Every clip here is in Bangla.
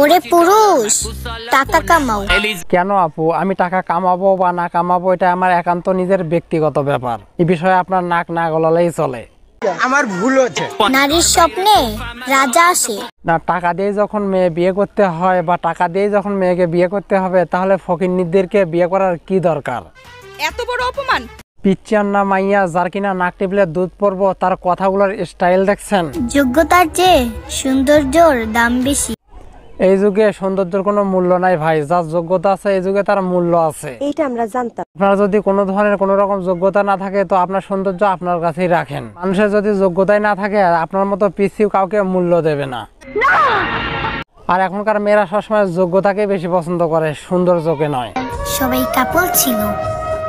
ওরে পুরুষ টাকা কামাও কেন আপু আমি টাকা কামাবো বা না কামাবো এটা আমার একান্ত নিজের ব্যক্তিগত ব্যাপার এই বিষয়ে আপনার নাক না গলালেই চলে আমার ভুল হচ্ছে নারীর স্বপ্নে রাজা আসে না টাকা দিয়ে যখন মেয়ে বিয়ে করতে হয় বা টাকা দিয়ে যখন মেয়েকে বিয়ে করতে হবে তাহলে বিয়ে করার কি দরকার এত বড় অপমান পিচ্চার না মাইয়া যার কিনা নাক টিপলে দুধ পড়বো তার কথাগুলোর স্টাইল দেখছেন যোগ্যতার চেয়ে সৌন্দর্যর দাম বেশি এই যুগে সৌন্দর্যের কোনো মূল্য নাই ভাই যার যোগ্যতা আছে এই যুগে তার মূল্য আছে এইটা আমরা জানতাম আপনার যদি কোনো ধরনের কোনো রকম যোগ্যতা না থাকে তো আপনার সৌন্দর্য আপনার কাছেই রাখেন মানুষের যদি যোগ্যতাই না থাকে আপনার মতো পিসিও কাউকে মূল্য দেবে না আর এখনকার মেয়েরা সবসময় যোগ্যতাকে বেশি পছন্দ করে সৌন্দর্যকে নয় সবাই কাপল ছিল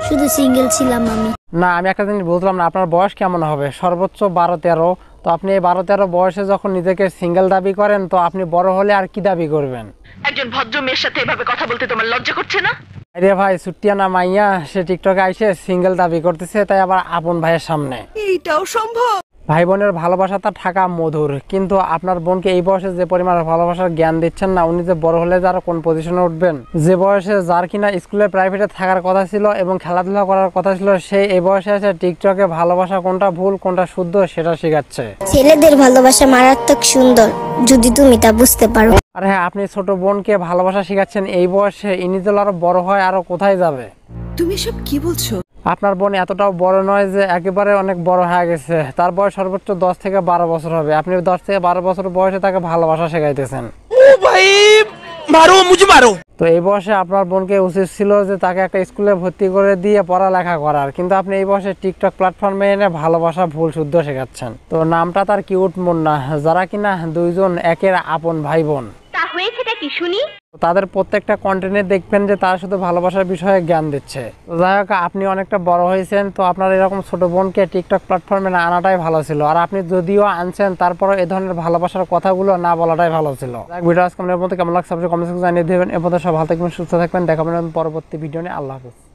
শুধু সিঙ্গেল ছিলাম আমি না আমি একটা জিনিস বলতাম না আপনার বয়স কেমন হবে সর্বোচ্চ বারো তেরো তো আপনি বারো তেরো বয়সে যখন নিজেকে সিঙ্গেল দাবি করেন তো আপনি বড় হলে আর কি দাবি করবেন একজন ভদ্র মেয়ের সাথে এভাবে কথা বলতে তোমার লজ্জা করছে না আরে ভাই সুটিয়া না মাইয়া সে টিকটকে আইসে সিঙ্গেল দাবি করতেছে তাই আবার আপন ভাইয়ের সামনে এইটাও সম্ভব ভাই বোনের ভালোবাসাটা থাকা মধুর কিন্তু আপনার বোনকে এই বয়সে যে পরিমাণ ভালোবাসার জ্ঞান দিচ্ছেন না উনি যে বড় হলে যার কোন পজিশনে উঠবেন যে বয়সে যার কিনা স্কুলে প্রাইভেটে থাকার কথা ছিল এবং খেলাধুলা করার কথা ছিল সে এই বয়সে এসে টিকটকে ভালোবাসা কোনটা ভুল কোনটা শুদ্ধ সেটা শেখাচ্ছে ছেলেদের ভালোবাসা মারাত্মক সুন্দর যদি তুমি তা বুঝতে পারো আর হ্যাঁ আপনি ছোট বোনকে ভালোবাসা শেখাচ্ছেন এই বয়সে ইনি তো আরো বড় হয় আরো কোথায় যাবে তুমি সব কি বলছো আপনার বোন এতটাও বড় নয় যে একেবারে অনেক বড় হয়ে গেছে তার বয়স সর্বোচ্চ দশ থেকে বারো বছর হবে আপনি দশ থেকে বারো বছর বয়সে তাকে ভালোবাসা শেখাইতেছেন তো এই বয়সে আপনার বোনকে উচিত ছিল যে তাকে একটা স্কুলে ভর্তি করে দিয়ে পড়ালেখা করার কিন্তু আপনি এই বয়সে টিকটক প্ল্যাটফর্মে এনে ভালোবাসা ভুল শুদ্ধ শেখাচ্ছেন তো নামটা তার কিউট না যারা কিনা দুইজন একের আপন ভাই বোন কি শুনি তাদের প্রত্যেকটা কন্টেন্টে দেখবেন যে তারা শুধু ভালোবাসার বিষয়ে জ্ঞান দিচ্ছে যাই হোক আপনি অনেকটা বড় হয়েছেন তো আপনার এরকম ছোট বোনকে টিকটক প্ল্যাটফর্মে না আনাটাই ভালো ছিল আর আপনি যদিও আনছেন তারপরে এ ধরনের ভালোবাসার কথাগুলো না বলাটাই ভালো ছিল ভিডিও আজকে কেমন লাগছে আপনি কমেন্ট জানিয়ে দেবেন এরপর সব ভালো থাকবেন সুস্থ থাকবেন দেখাবেন পরবর্তী ভিডিও নিয়ে আল্লাহ হাফিজ